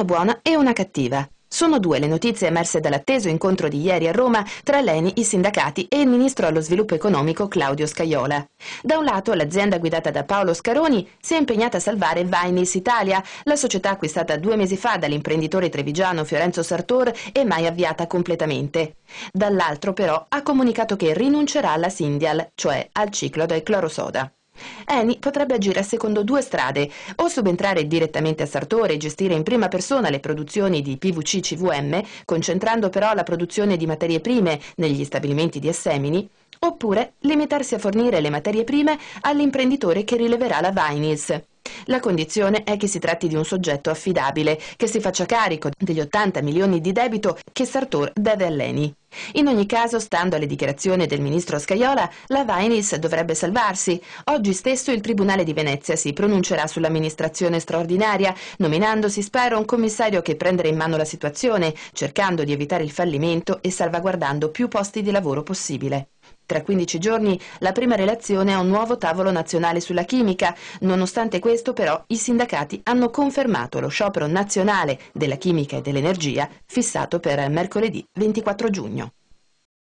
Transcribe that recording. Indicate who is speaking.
Speaker 1: una buona e una cattiva. Sono due le notizie emerse dall'atteso incontro di ieri a Roma tra l'ENI, i sindacati e il ministro allo sviluppo economico Claudio Scaiola. Da un lato l'azienda guidata da Paolo Scaroni si è impegnata a salvare Vinyls Italia, la società acquistata due mesi fa dall'imprenditore trevigiano Fiorenzo Sartor e mai avviata completamente. Dall'altro però ha comunicato che rinuncerà alla Sindial, cioè al ciclo del clorosoda. Eni potrebbe agire secondo due strade, o subentrare direttamente a Sartore e gestire in prima persona le produzioni di PVC-CVM, concentrando però la produzione di materie prime negli stabilimenti di Assemini, oppure limitarsi a fornire le materie prime all'imprenditore che rileverà la Vinyls. La condizione è che si tratti di un soggetto affidabile, che si faccia carico degli 80 milioni di debito che Sartor deve all'ENI. In ogni caso, stando alle dichiarazioni del ministro Scaiola, la Vainis dovrebbe salvarsi. Oggi stesso il Tribunale di Venezia si pronuncerà sull'amministrazione straordinaria, nominandosi, spero, un commissario che prenderà in mano la situazione, cercando di evitare il fallimento e salvaguardando più posti di lavoro possibile. Tra 15 giorni la prima relazione a un nuovo tavolo nazionale sulla chimica. Nonostante questo però i sindacati hanno confermato lo sciopero nazionale della chimica e dell'energia fissato per mercoledì 24 giugno.